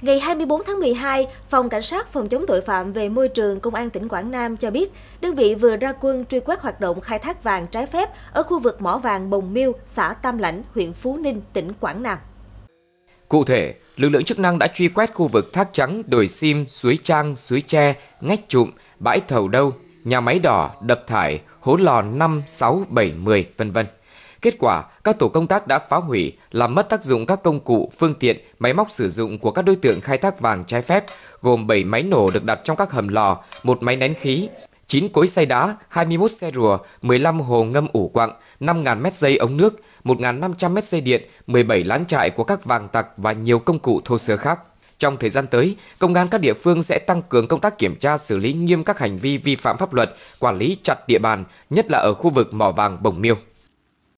Ngày 24 tháng 12, Phòng Cảnh sát Phòng chống tội phạm về môi trường Công an tỉnh Quảng Nam cho biết, đơn vị vừa ra quân truy quét hoạt động khai thác vàng trái phép ở khu vực mỏ vàng Bồng Miêu, xã Tam Lãnh, huyện Phú Ninh, tỉnh Quảng Nam. Cụ thể, lực lượng chức năng đã truy quét khu vực Thác Trắng, Đồi Sim, Suối Trang, Suối Tre, Ngách Trụm, Bãi Thầu Đâu, Nhà Máy Đỏ, Đập Thải, Hố Lò 5, 6, 7, 10, vân vân. Kết quả, các tổ công tác đã phá hủy, làm mất tác dụng các công cụ, phương tiện, máy móc sử dụng của các đối tượng khai thác vàng trái phép, gồm 7 máy nổ được đặt trong các hầm lò, một máy nén khí, 9 cối xay đá, 21 xe rùa, 15 hồ ngâm ủ quặng, 5.000 mét dây ống nước, 1.500 mét dây điện, 17 lán trại của các vàng tặc và nhiều công cụ thô sơ khác. Trong thời gian tới, công an các địa phương sẽ tăng cường công tác kiểm tra xử lý nghiêm các hành vi vi phạm pháp luật, quản lý chặt địa bàn, nhất là ở khu vực mỏ vàng Bồng Miêu.